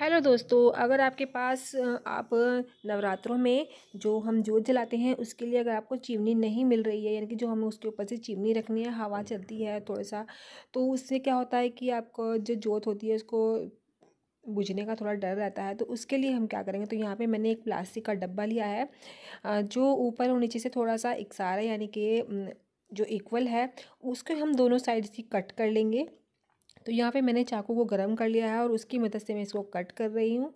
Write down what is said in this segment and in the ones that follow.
hello दोस्तों अगर आपके पास आप नवरात्रों में जो हम जोत जलाते हैं उसके लिए अगर आपको चिमनी नहीं मिल रही है यानी कि जो हमें उसके ऊपर से चिमनी रखनी है हवा चलती है थोड़ा सा तो उससे क्या होता है कि आपको जो जोत होती है उसको बुझने का थोड़ा डर रहता है तो उसके लिए हम क्या करेंगे तो यहाँ पे मैंने एक प्लास्टिक का डब्बा लिया है जो ऊपर और नीचे से थोड़ा सा इकसार है यानी कि जो इक्वल है उसको हम दोनों साइड से कट कर लेंगे तो यहाँ पे मैंने चाकू को गर्म कर लिया है और उसकी मदद से मैं इसको कट कर रही हूँ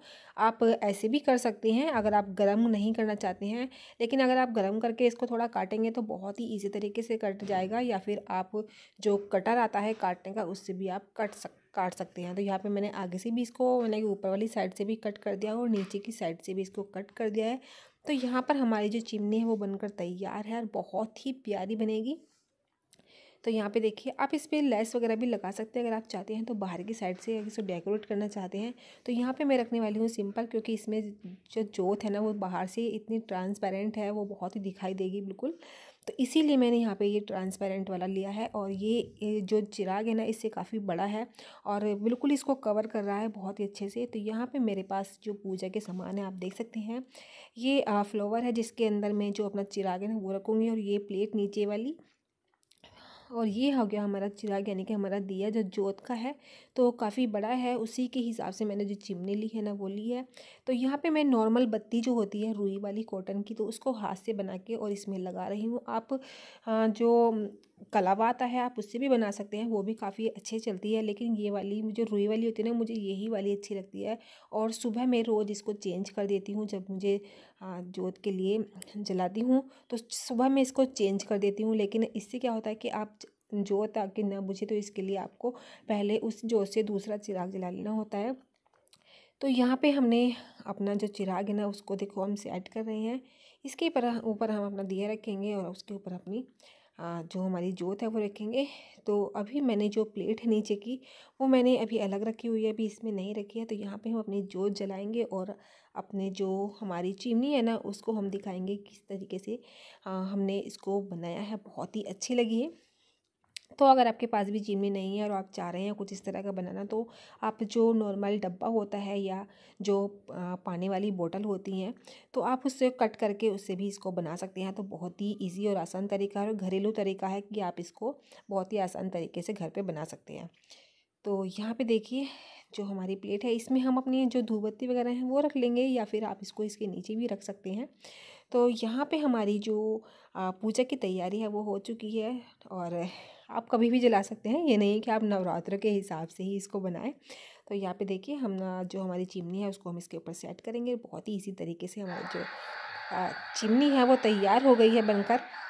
आप ऐसे भी कर सकते हैं अगर आप गर्म नहीं करना चाहते हैं लेकिन अगर आप गर्म करके इसको थोड़ा काटेंगे तो बहुत ही ईजी तरीके से कट जाएगा या फिर आप जो कटर आता है काटने का उससे भी आप कट सक काट सकते हैं तो यहाँ पे मैंने आगे से भी इसको मैंने ऊपर वाली साइड से भी कट कर दिया और नीचे की साइड से भी इसको कट कर दिया है तो यहाँ पर हमारी जो चिमनी है वो बनकर तैयार है और बहुत ही प्यारी बनेगी तो यहाँ पे देखिए आप इस पर लेस वगैरह भी लगा सकते हैं अगर आप चाहते हैं तो बाहर की साइड से अगर इसको डेकोरेट करना चाहते हैं तो यहाँ पे मैं रखने वाली हूँ सिंपल क्योंकि इसमें जो जोत है ना वो बाहर से इतनी ट्रांसपेरेंट है वो बहुत ही दिखाई देगी बिल्कुल तो इसीलिए मैंने यहाँ पे ये ट्रांसपेरेंट वाला लिया है और ये जो चिराग है ना इससे काफ़ी बड़ा है और बिल्कुल इसको कवर कर रहा है बहुत ही अच्छे से तो यहाँ पे मेरे पास जो पूजा के सामान है आप देख सकते हैं ये फ्लोवर है जिसके अंदर मैं जो अपना चिराग है ना वो रखूँगी और ये प्लेट नीचे वाली और ये हो गया हमारा चिराग यानी कि हमारा दिया जो जोत का है तो काफ़ी बड़ा है उसी के हिसाब से मैंने जो चिमनी ली है ना वो ली है तो यहाँ पे मैं नॉर्मल बत्ती जो होती है रुई वाली कॉटन की तो उसको हाथ से बना के और इसमें लगा रही हूँ आप जो आता है आप उससे भी बना सकते हैं वो भी काफ़ी अच्छे चलती है लेकिन ये वाली जो रुई वाली होती है ना मुझे यही वाली अच्छी लगती है और सुबह मैं रोज़ इसको चेंज कर देती हूँ जब मुझे जोत के लिए जलाती हूँ तो सुबह मैं इसको चेंज कर देती हूँ लेकिन इससे क्या होता है कि आप जोत ताकि ना बुझे तो इसके लिए आपको पहले उस जोत से दूसरा चिराग जला लेना होता है तो यहाँ पे हमने अपना जो चिराग है ना उसको देखो हम सेट कर रहे हैं इसके ऊपर ऊपर हम अपना दिया रखेंगे और उसके ऊपर अपनी जो हमारी जोत है वो रखेंगे तो अभी मैंने जो प्लेट है नीचे की वो मैंने अभी अलग रखी हुई है अभी इसमें नहीं रखी है तो यहाँ पे हम अपनी जोत जलाएंगे और अपने जो हमारी चिमनी है ना उसको हम दिखाएंगे किस तरीके से हमने इसको बनाया है बहुत ही अच्छी लगी है तो अगर आपके पास भी चीनी नहीं है और आप चाह रहे हैं कुछ इस तरह का बनाना तो आप जो नॉर्मल डब्बा होता है या जो पानी वाली बोतल होती हैं तो आप उससे कट करके उससे भी इसको बना सकते हैं तो बहुत ही ईजी और आसान तरीका है और घरेलू तरीका है कि आप इसको बहुत ही आसान तरीके से घर पर बना सकते हैं तो यहाँ पर देखिए जो हमारी प्लेट है इसमें हम अपनी जो धूपबत्ती वगैरह हैं वो रख लेंगे या फिर आप इसको इसके नीचे भी रख सकते हैं तो यहाँ पे हमारी जो पूजा की तैयारी है वो हो चुकी है और आप कभी भी जला सकते हैं ये नहीं कि आप नवरात्र के हिसाब से ही इसको बनाएं तो यहाँ पे देखिए हम जो हमारी चिमनी है उसको हम इसके ऊपर सेट करेंगे बहुत ही इसी तरीके से हमारी जो चिमनी है वो तैयार हो गई है बनकर